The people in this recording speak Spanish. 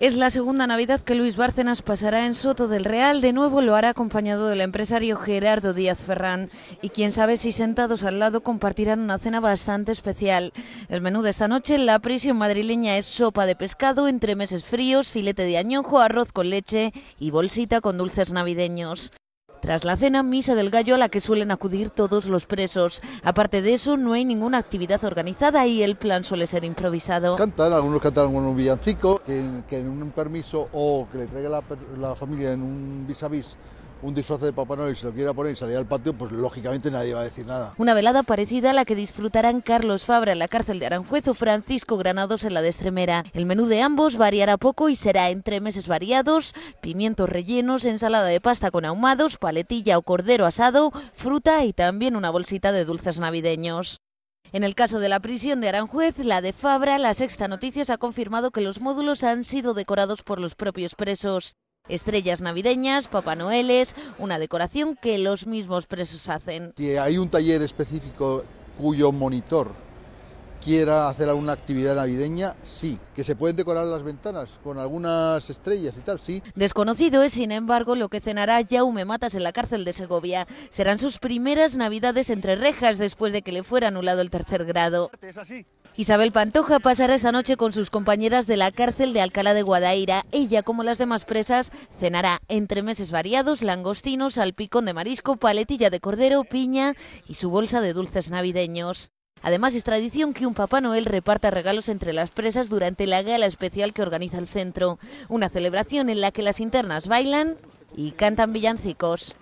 Es la segunda Navidad que Luis Bárcenas pasará en Soto del Real. De nuevo lo hará acompañado del empresario Gerardo Díaz Ferrán. Y quién sabe si sentados al lado compartirán una cena bastante especial. El menú de esta noche en la prisión madrileña es sopa de pescado, entre meses fríos, filete de añojo, arroz con leche y bolsita con dulces navideños. Tras la cena, misa del gallo a la que suelen acudir todos los presos. Aparte de eso, no hay ninguna actividad organizada y el plan suele ser improvisado. Cantan, algunos cantan un villancico, que, en un permiso o que le traiga la, la familia en un vis a vis un disfraz de Papá Noel se lo quiera poner y salir al patio, pues lógicamente nadie va a decir nada. Una velada parecida a la que disfrutarán Carlos Fabra en la cárcel de Aranjuez o Francisco Granados en la de Estremera. El menú de ambos variará poco y será entre meses variados, pimientos rellenos, ensalada de pasta con ahumados, paletilla o cordero asado, fruta y también una bolsita de dulces navideños. En el caso de la prisión de Aranjuez, la de Fabra, la Sexta Noticias ha confirmado que los módulos han sido decorados por los propios presos. Estrellas navideñas, Papá es una decoración que los mismos presos hacen. hay un taller específico cuyo monitor quiera hacer alguna actividad navideña, sí. Que se pueden decorar las ventanas con algunas estrellas y tal, sí. Desconocido es, sin embargo, lo que cenará Jaume Matas en la cárcel de Segovia. Serán sus primeras navidades entre rejas después de que le fuera anulado el tercer grado. Isabel Pantoja pasará esta noche con sus compañeras de la cárcel de Alcalá de Guadaira. Ella, como las demás presas, cenará entre meses variados, langostinos, salpicón de marisco, paletilla de cordero, piña y su bolsa de dulces navideños. Además, es tradición que un Papá Noel reparta regalos entre las presas durante la gala especial que organiza el centro. Una celebración en la que las internas bailan y cantan villancicos.